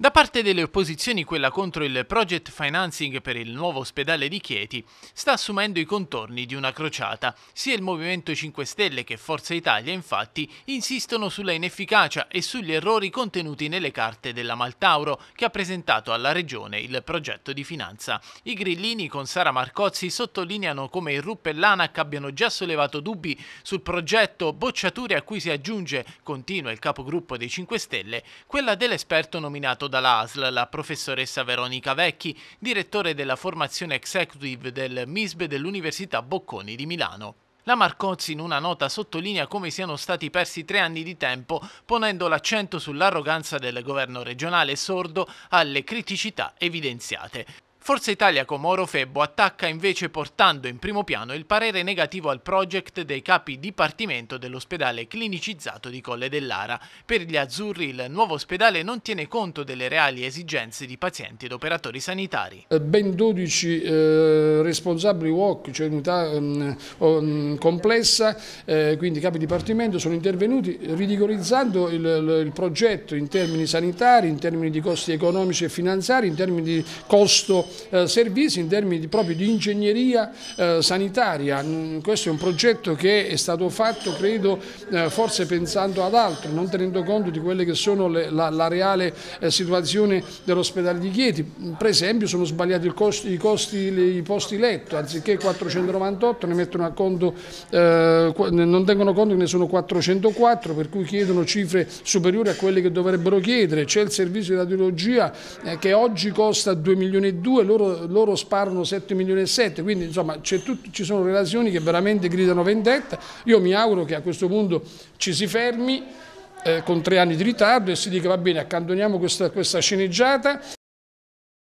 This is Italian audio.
Da parte delle opposizioni quella contro il project financing per il nuovo ospedale di Chieti sta assumendo i contorni di una crociata. Sia il Movimento 5 Stelle che Forza Italia infatti insistono sulla inefficacia e sugli errori contenuti nelle carte della Maltauro che ha presentato alla Regione il progetto di finanza. I grillini con Sara Marcozzi sottolineano come il RUP e l'ANAC abbiano già sollevato dubbi sul progetto, bocciature a cui si aggiunge, continua il capogruppo dei 5 Stelle, quella dell'esperto nominato dall'ASL la professoressa Veronica Vecchi, direttore della formazione executive del MISB dell'Università Bocconi di Milano. La Marcozzi in una nota sottolinea come siano stati persi tre anni di tempo, ponendo l'accento sull'arroganza del governo regionale sordo alle criticità evidenziate. Forza Italia con Moro Febbo attacca invece portando in primo piano il parere negativo al project dei capi dipartimento dell'ospedale clinicizzato di Colle dell'Ara. Per gli azzurri il nuovo ospedale non tiene conto delle reali esigenze di pazienti ed operatori sanitari. Eh, ben 12 eh, responsabili UOC, cioè unità um, complessa, eh, quindi capi dipartimento, sono intervenuti ridicolizzando il, il, il progetto in termini sanitari, in termini di costi economici e finanziari, in termini di costo eh, servizi in termini di, proprio di ingegneria eh, sanitaria. Mm, questo è un progetto che è stato fatto, credo, eh, forse pensando ad altro, non tenendo conto di quelle che sono le, la, la, reale situazione dell'ospedale di Chieti. Per esempio sono sbagliati costi, i, costi, i posti letto, anziché 498 ne mettono a conto, eh, non tengono conto che ne sono 404, per cui chiedono cifre superiori a quelle che dovrebbero chiedere. C'è il servizio di radiologia eh, che oggi costa 2 milioni e 2, loro, loro sparano 7 milioni e 7, quindi insomma tutto, ci sono relazioni che veramente gridano vendetta, io mi auguro che a questo punto ci si fermi eh, con tre anni di ritardo e si dica va bene accantoniamo questa, questa sceneggiata